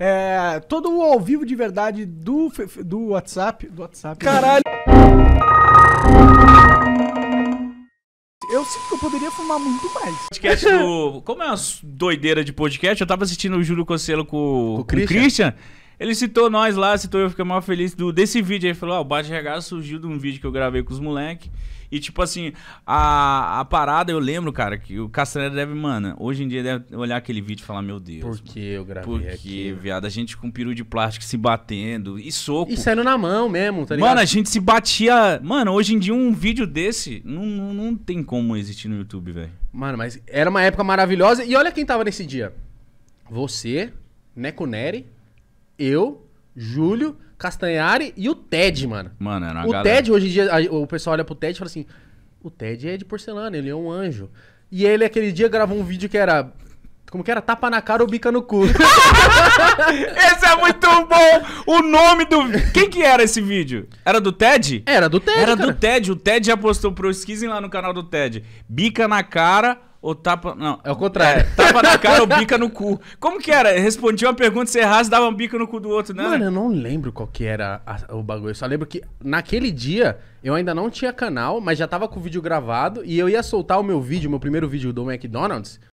É, todo o ao vivo de verdade do, do WhatsApp. Do WhatsApp. Né? Caralho! Eu sinto que eu poderia fumar muito mais. Podcast do. Como é uma doideira de podcast, eu tava assistindo o Júlio Cocelo com, com o Christian. Com o Christian ele citou nós lá, citou eu fiquei mal feliz do, desse vídeo. Ele falou: ah, o Bate RH surgiu de um vídeo que eu gravei com os moleques. E, tipo assim, a, a parada, eu lembro, cara, que o Castaneda deve, mano, hoje em dia deve olhar aquele vídeo e falar, meu Deus. Por que eu gravei Porque, aqui? viado, a gente com peru de plástico se batendo e soco. E saindo na mão mesmo, tá ligado? Mano, a gente se batia... Mano, hoje em dia um vídeo desse não, não, não tem como existir no YouTube, velho. Mano, mas era uma época maravilhosa. E olha quem tava nesse dia. Você, Neco Neri eu, Júlio, Castanhari e o Ted, mano. Mano, era uma O galera. Ted, hoje em dia, o pessoal olha pro Ted e fala assim: o Ted é de porcelana, ele é um anjo. E ele, aquele dia, gravou um vídeo que era. Como que era? Tapa na cara ou bica no cu. Esse é muito bom! O nome do. Quem que era esse vídeo? Era do Ted? era do Ted, Era cara. do Ted. O Ted já postou. pro Pesquisem lá no canal do Ted. Bica na cara ou tapa. Não. É o contrário. É, tapa na cara ou bica no cu. Como que era? Respondia uma pergunta, você errasse, dava um bica no cu do outro, né? Mano, eu não lembro qual que era a, o bagulho. Eu só lembro que naquele dia eu ainda não tinha canal, mas já tava com o vídeo gravado e eu ia soltar o meu vídeo, meu primeiro vídeo do McDonald's,